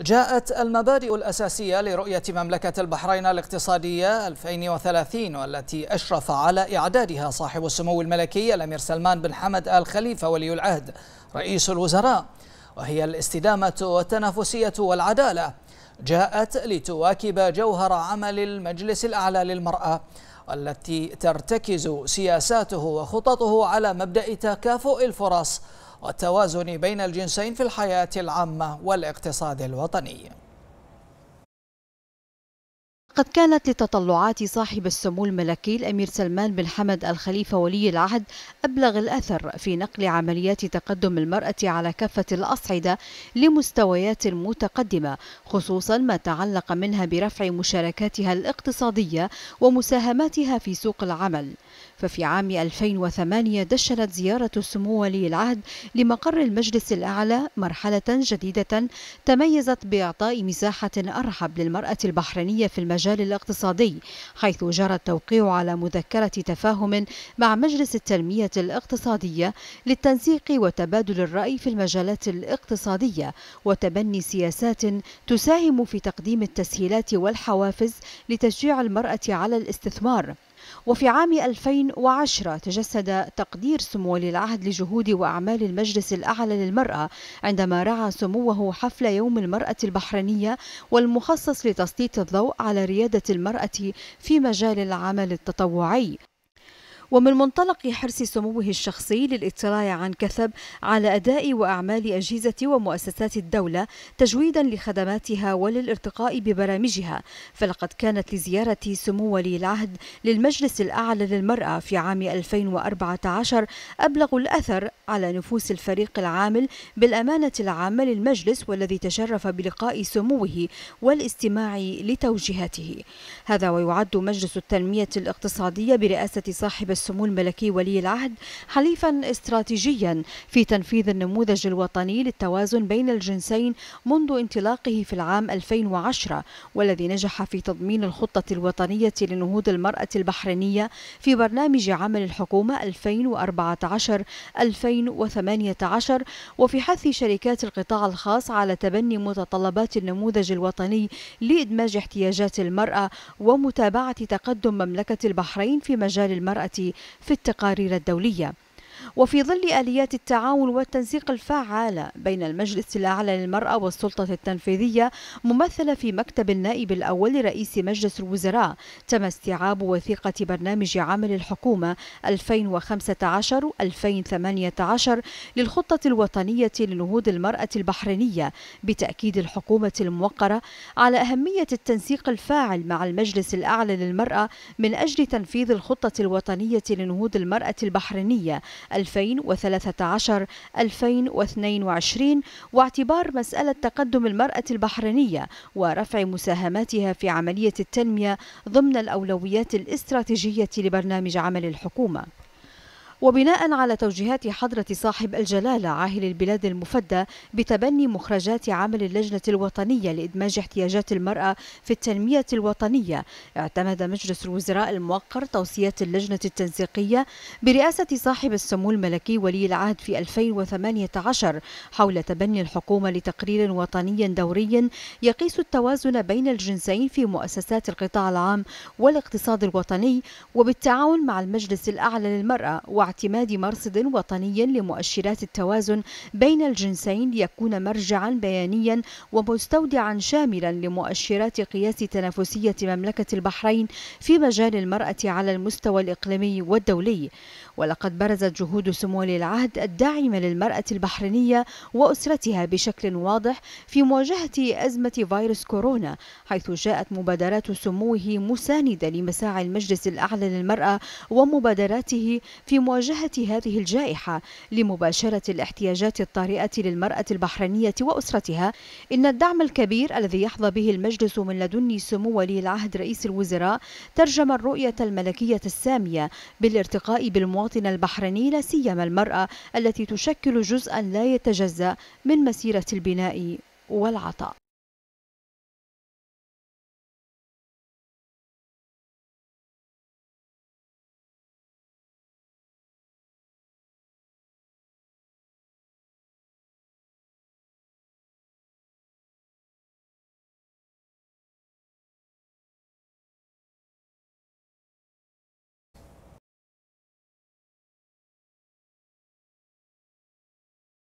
جاءت المبادئ الأساسية لرؤية مملكة البحرين الاقتصادية 2030 والتي أشرف على إعدادها صاحب السمو الملكي الأمير سلمان بن حمد آل خليفة ولي العهد رئيس الوزراء وهي الاستدامة والتنافسية والعدالة جاءت لتواكب جوهر عمل المجلس الأعلى للمرأة التي ترتكز سياساته وخططه على مبدأ تكافؤ الفرص والتوازن بين الجنسين في الحياة العامة والاقتصاد الوطني قد كانت لتطلعات صاحب السمو الملكي الأمير سلمان بن حمد الخليفة ولي العهد أبلغ الأثر في نقل عمليات تقدم المرأة على كافة الأصعدة لمستويات متقدمة خصوصا ما تعلق منها برفع مشاركاتها الاقتصادية ومساهماتها في سوق العمل ففي عام 2008 دشنت زيارة سمو ولي العهد لمقر المجلس الأعلى مرحلة جديدة تميزت بإعطاء مساحة أرحب للمرأة البحرينية في المجال الاقتصادي حيث جرى التوقيع على مذكرة تفاهم مع مجلس التنمية الاقتصادية للتنسيق وتبادل الرأي في المجالات الاقتصادية وتبني سياسات تساهم في تقديم التسهيلات والحوافز لتشجيع المرأة على الاستثمار وفي عام 2010 تجسد تقدير سمو ولي العهد لجهود وأعمال المجلس الأعلى للمرأة عندما رعى سموه حفل يوم المرأة البحرينية والمخصص لتسليط الضوء على ريادة المرأة في مجال العمل التطوعي ومن منطلق حرص سموه الشخصي للاطلاع عن كثب على أداء وأعمال أجهزة ومؤسسات الدولة تجويدا لخدماتها وللارتقاء ببرامجها فلقد كانت لزيارة سمو ولي العهد للمجلس الأعلى للمرأة في عام 2014 أبلغ الأثر على نفوس الفريق العامل بالأمانة العامة للمجلس والذي تشرف بلقاء سموه والاستماع لتوجيهاته هذا ويعد مجلس التنمية الاقتصادية برئاسة صاحب السمو الملكي ولي العهد حليفا استراتيجيا في تنفيذ النموذج الوطني للتوازن بين الجنسين منذ انطلاقه في العام 2010 والذي نجح في تضمين الخطة الوطنية لنهوض المرأة البحرينية في برنامج عمل الحكومة 2014-2018 وفي حث شركات القطاع الخاص على تبني متطلبات النموذج الوطني لإدماج احتياجات المرأة ومتابعة تقدم مملكة البحرين في مجال المرأة في التقارير الدولية وفي ظل آليات التعاون والتنسيق الفعالة بين المجلس الأعلى للمرأة والسلطة التنفيذية ممثلة في مكتب النائب الأول لرئيس مجلس الوزراء تم استيعاب وثيقة برنامج عمل الحكومة 2015-2018 للخطة الوطنية لنهوض المرأة البحرينية بتأكيد الحكومة الموقرة على أهمية التنسيق الفاعل مع المجلس الأعلى للمرأة من أجل تنفيذ الخطة الوطنية لنهوض المرأة البحرينية 2013-2022 واعتبار مسألة تقدم المرأة البحرينية ورفع مساهماتها في عملية التنمية ضمن الأولويات الاستراتيجية لبرنامج عمل الحكومة وبناء على توجيهات حضرة صاحب الجلالة عاهل البلاد المفدى بتبني مخرجات عمل اللجنة الوطنية لإدماج احتياجات المرأة في التنمية الوطنية اعتمد مجلس الوزراء الموقر توصيات اللجنة التنسيقية برئاسة صاحب السمو الملكي ولي العهد في 2018 حول تبني الحكومة لتقرير وطني دوري يقيس التوازن بين الجنسين في مؤسسات القطاع العام والاقتصاد الوطني وبالتعاون مع المجلس الأعلى للمرأة اعتماد مرصد وطني لمؤشرات التوازن بين الجنسين ليكون مرجعا بيانيا ومستودعا شاملا لمؤشرات قياس تنافسية مملكة البحرين في مجال المرأة على المستوى الإقليمي والدولي ولقد برزت جهود سمو العهد الداعمة للمرأة البحرينية وأسرتها بشكل واضح في مواجهة أزمة فيروس كورونا حيث جاءت مبادرات سموه مساندة لمساعي المجلس الأعلى للمرأة ومبادراته في مواجهة مواجهة هذه الجائحة لمباشرة الاحتياجات الطارئة للمرأة البحرينية وأسرتها إن الدعم الكبير الذي يحظى به المجلس من لدن سمو ولي العهد رئيس الوزراء ترجم الرؤية الملكية السامية بالارتقاء بالمواطن البحريني لا سيما المرأة التي تشكل جزءا لا يتجزأ من مسيرة البناء والعطاء